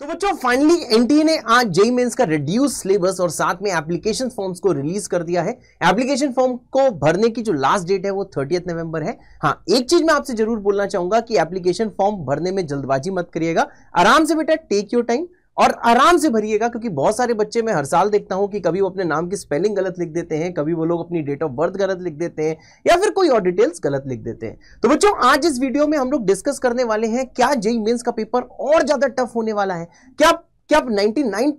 तो बच्चों finally NTA ने आज जेई मेंस का रिड्यूस सिलेबस और साथ में एप्लीकेशन फॉर्म्स को रिलीज कर दिया है एप्लीकेशन फॉर्म को भरने की जो लास्ट डेट है वो थर्टीथ नवंबर है हाँ एक चीज मैं आपसे जरूर बोलना चाहूंगा कि एप्लीकेशन फॉर्म भरने में जल्दबाजी मत करिएगा आराम से बेटा टेक योर टाइम और आराम से भरिएगा क्योंकि बहुत सारे बच्चे मैं हर साल देखता हूं कि कभी वो अपने नाम की स्पेलिंग गलत लिख देते हैं कभी वो लोग अपनी डेट ऑफ बर्थ गलत लिख देते हैं या फिर कोई और डिटेल्स गलत लिख देते हैं तो बच्चों आज इस वीडियो में हम लोग डिस्कस करने वाले हैं क्या जेई मीन का पेपर और ज्यादा टफ होने वाला है क्या क्या नाइनटी नाइन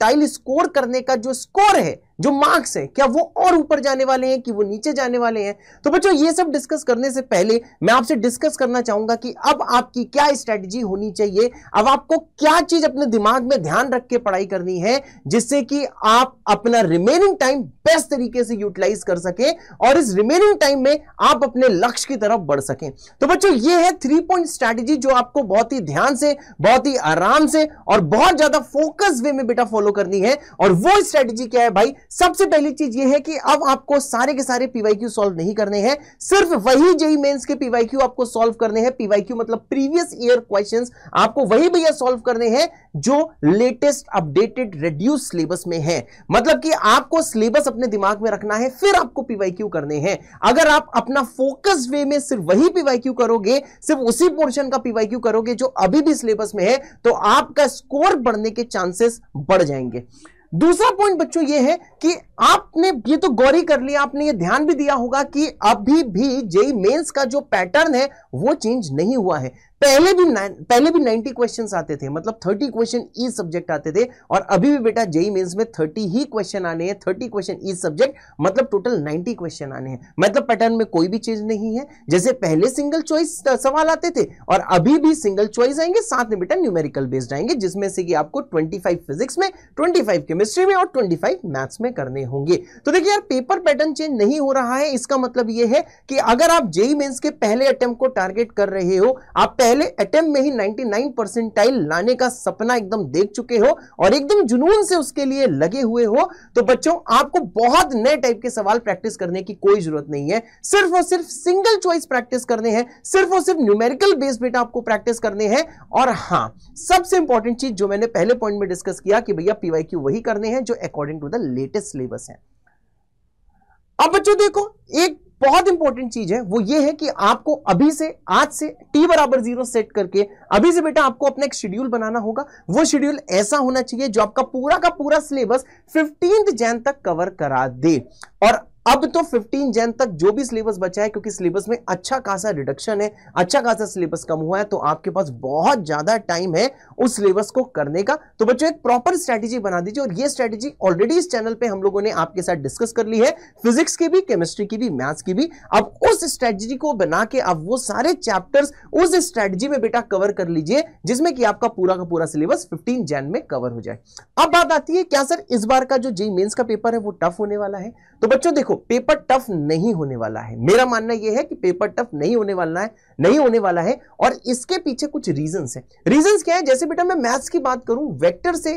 टाइल स्कोर करने का जो स्कोर है जो मार्क्स हैं क्या वो और ऊपर जाने वाले हैं कि वो नीचे जाने वाले हैं तो बच्चों ये सब डिस्कस करने से पहले मैं आपसे डिस्कस करना चाहूंगा कि अब आपकी क्या स्ट्रेटजी होनी चाहिए अब आपको क्या चीज अपने दिमाग में ध्यान रख के पढ़ाई करनी है जिससे कि आप अपना रिमेनिंग टाइम बेस्ट तरीके से यूटिलाइज कर सके और इस रिमेनिंग टाइम में आप अपने लक्ष्य की तरफ बढ़ सकें तो बच्चों ये है थ्री पॉइंट स्ट्रैटेजी जो आपको बहुत ही ध्यान से बहुत ही आराम से और बहुत ज्यादा फोकस वे में बेटा फॉलो करनी है और वो स्ट्रैटेजी क्या है भाई सबसे पहली चीज ये है कि अब आपको सारे के सारे पीवाईक्यू सॉल्व नहीं करने हैं सिर्फ वही जेई मेंस e के पीवाईक्यू आपको सॉल्व करने हैं पीवाईक्यू मतलब प्रीवियस ईयर क्वेश्चंस आपको वही भैया सॉल्व करने हैं जो लेटेस्ट अपडेटेड रेड्यूस सिलेबस में है मतलब कि आपको सिलेबस अपने दिमाग में रखना है फिर आपको पीवाईक्यू करने हैं अगर आप अपना फोकस वे में सिर्फ वही पीवाईक्यू करोगे सिर्फ उसी पोर्शन का पीवाईक्यू करोगे जो अभी भी सिलेबस में है तो आपका स्कोर बढ़ने के चांसेस बढ़ जाएंगे दूसरा पॉइंट बच्चों ये है कि आपने ये तो गौरी कर लिया आपने ये ध्यान भी दिया होगा कि अभी भी जेई मेंस का जो पैटर्न है वो चेंज नहीं हुआ है पहले भी पहले भी 90 क्वेश्चंस आते थे मतलब 30 क्वेश्चन ई सब्जेक्ट आते थे और अभी भी बेटा जेई मेन्स e में 30 ही क्वेश्चन आने हैं 30 क्वेश्चन ई सब्जेक्ट मतलब टोटल 90 क्वेश्चन आने हैं मतलब पैटर्न में कोई भी चेंज नहीं है जैसे पहले सिंगल चॉइस सवाल आते थे और अभी भी सिंगल चॉइस आएंगे साथ में बेटा न्यूमेरिकल बेस्ड आएंगे जिसमें से कि आपको 25 फिजिक्स में 25 केमिस्ट्री में और 25 मैथ्स में करने होंगे तो देखिए यार पेपर पैटर्न चेंज नहीं हो रहा है इसका मतलब यह है कि अगर आप जेई मेन्स e के पहले अटेम्प्ट को टारगेट कर रहे हो आप पहले पहले अटेम्प में ही 99 परसेंटाइल लाने का सपना एकदम देख चुके हो और एकदम जुनून से उसके लिए लगे हुए हो तो बच्चों आपको बहुत नए टाइप के सवाल प्रैक्टिस करने की कोई जरूरत नहीं है सिर्फ और सिर्फ सिंगल चॉइस प्रैक्टिस करने हैं सिर्फ और सिर्फ न्यूमेरिकल बेस बेटा आपको प्रैक्टिस करने हैं और हाँ सबसे इंपॉर्टेंट चीज जो मैंने पहले पॉइंट में डिस्कस किया कि भैया पीवाईक्यू वही करने हैं जो according to the latest syllabus है अब बच्चों देखो एक बहुत इंपॉर्टेंट चीज है वो ये है कि आपको अभी से आज से टी बराबर जीरो सेट करके अभी से बेटा आपको अपना एक शेड्यूल बनाना होगा वो शेड्यूल ऐसा होना चाहिए जो आपका पूरा का पूरा सिलेबस फिफ्टींथ जैन तक कवर करा दे और अब तो 15 जैन तक जो भी सिलेबस बचा है क्योंकि सिलेबस में अच्छा खासा रिडक्शन है अच्छा खासा सिलेबस कम हुआ है तो आपके पास बहुत ज्यादा टाइम है उस सिलेबस को करने का तो बच्चों एक प्रॉपर स्ट्रेटेजी बना दीजिए और ये स्ट्रेटेजी ऑलरेडी इस चैनल पे हम लोगों ने आपके साथ डिस्कस कर ली है फिजिक्स की भी केमिस्ट्री की भी मैथ्स की भी अब उस स्ट्रेटेजी को बना के आप वो सारे चैप्टर्स उस स्ट्रैटेजी में बेटा कवर कर लीजिए जिसमें कि आपका पूरा का पूरा सिलेबस फिफ्टीन जैन में कवर हो जाए अब बात आती है क्या सर इस बार का जो जी मेन्स का पेपर है वो टफ होने वाला है तो बच्चों देखो तो पेपर टफ नहीं होने वाला है मेरा मानना यह है कि पेपर टफ नहीं होने वाला है नहीं होने वाला है और इसके पीछे कुछ रीजंस हैं रीजंस क्या है जैसे बेटा मैं मैथ्स की बात करूं वेक्टर से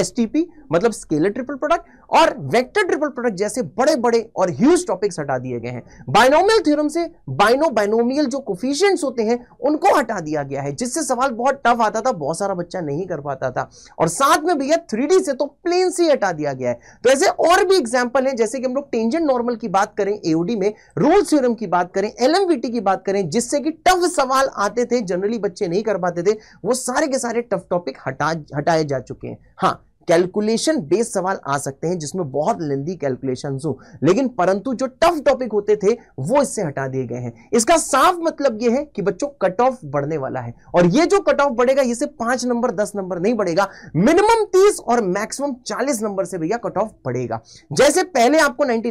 एसटीपी मतलब स्केलर ट्रिपल प्रोडक्ट और वेक्टर ट्रिपल प्रोडक्ट जैसे बड़े बड़े और ह्यूज टॉपिक्स हटा दिए गए हैं बाइनोमियल थ्योरम से बाइनो बाइनोमियल जो कोफिशियंट्स होते हैं उनको हटा दिया गया है जिससे सवाल बहुत टफ आता था बहुत सारा बच्चा नहीं कर पाता था और साथ में भैया थ्री से तो प्लेन से हटा दिया गया है तो ऐसे और भी एग्जाम्पल है जैसे कि हम लोग टेंजेंट नॉर्मल की बात करें एओडी में रोल सीरम की बात करें एलएमवीटी की बात करें जिससे कि टफ सवाल आते थे जनरली बच्चे नहीं कर पाते थे वो सारे के सारे टफ टॉपिक हटा हटाए जा चुके हैं हाँ कैलकुलेशन बेस्ड सवाल आ सकते हैं जिसमें बहुत लेंदी कैलकुलेशन हो लेकिन परंतु जो टफ टॉपिक होते थे वो इससे हटा दिए गए हैं इसका साफ मतलब ये है कि बच्चों कट ऑफ बढ़ने वाला है और ये जो कट ऑफ बढ़ेगा ये सिर्फ पांच नंबर दस नंबर नहीं बढ़ेगा मिनिमम तीस और मैक्सिमम चालीस नंबर से भैया कट ऑफ बढ़ेगा जैसे पहले आपको नाइनटी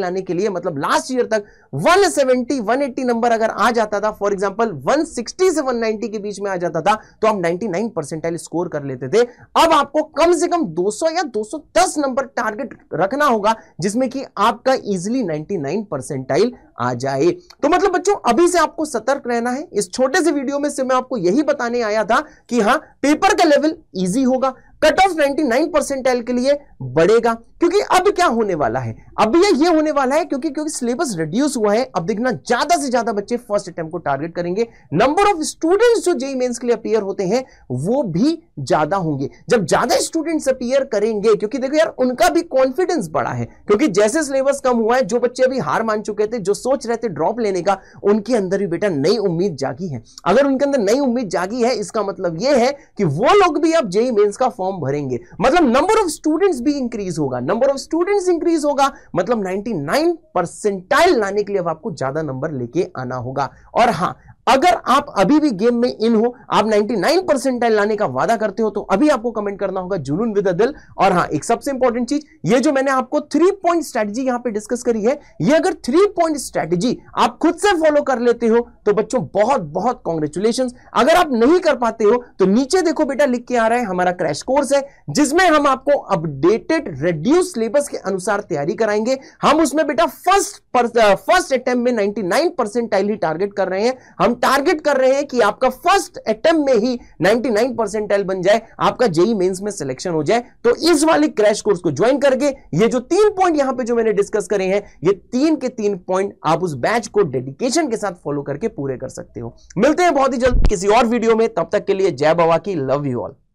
लाने के लिए मतलब लास्ट ईयर तक वन सेवेंटी नंबर अगर आ जाता था फॉर एग्जाम्पल वन से वन के बीच में आ जाता था तो आप नाइनटी स्कोर कर लेते थे अब आपको कम से कम 200 या 210 नंबर टारगेट रखना होगा जिसमें कि आपका इजिली 99 परसेंटाइल आ जाए तो मतलब बच्चों अभी से आपको सतर्क रहना है इस छोटे से वीडियो में से मैं आपको यही बताने आया था कि हाँ पेपर का लेवल इजी होगा कट ऑफ 99 परसेंटाइल के लिए बढ़ेगा क्योंकि अब क्या होने वाला है अब ये ये होने वाला है क्योंकि क्योंकि सिलेबस रिड्यूस हुआ है अब देखना ज्यादा से ज्यादा बच्चे फर्स्ट अटेम्प्ट को टारगेट करेंगे नंबर ऑफ स्टूडेंट्स जो जेई मेन्स के लिए अपियर होते हैं वो भी ज्यादा होंगे जब ज्यादा स्टूडेंट्स अपियर करेंगे क्योंकि देखो यार उनका भी कॉन्फिडेंस बढ़ा है क्योंकि जैसे सिलेबस कम हुआ है जो बच्चे अभी हार मान चुके थे जो सोच रहे थे ड्रॉप लेने का उनके अंदर भी बेटा नई उम्मीद जागी है अगर उनके अंदर नई उम्मीद जागी है इसका मतलब यह है कि वो लोग भी अब जेई मेन्स का फॉर्म भरेंगे मतलब नंबर ऑफ स्टूडेंट्स भी इंक्रीज होगा नंबर ऑफ स्टूडेंट्स इंक्रीज होगा मतलब 99 परसेंटाइल लाने के लिए अब आपको ज्यादा नंबर लेके आना होगा और हाँ अगर आप अभी भी गेम में इन हो आप 99 परसेंटाइल लाने का वादा करते हो तो अभी आपको कमेंट करना होगा जुनून विद दिल और हाँ एक सबसे इंपॉर्टेंट चीज ये जो मैंने आपको थ्री पॉइंट स्ट्रैटेजी यहां पे डिस्कस करी है ये अगर थ्री पॉइंट स्ट्रैटेजी आप खुद से फॉलो कर लेते हो तो बच्चों बहुत बहुत कॉन्ग्रेचुलेशन अगर आप नहीं कर पाते हो तो नीचे देखो बेटा लिख के आ रहा है हमारा क्रैश कोर्स है जिसमें हम आपको अपडेटेड रेड्यूस सिलेबस के अनुसार तैयारी कराएंगे हम उसमें बेटा फर्स्ट फर्स्ट अटेम्प्ट में नाइनटी परसेंटाइल ही टारगेट कर रहे हैं हम टारगेट कर रहे हैं कि आपका फर्स्ट अटेम्प्ट में ही 99 परसेंटाइल बन जाए आपका जेई मेंस में सिलेक्शन हो जाए तो इस वाले क्रैश कोर्स को ज्वाइन करके ये जो तीन पॉइंट यहां पे जो मैंने डिस्कस करे हैं ये तीन के तीन पॉइंट आप उस बैच को डेडिकेशन के साथ फॉलो करके पूरे कर सकते हो मिलते हैं बहुत ही जल्द किसी और वीडियो में तब तक के लिए जय बाबा की लव यू ऑल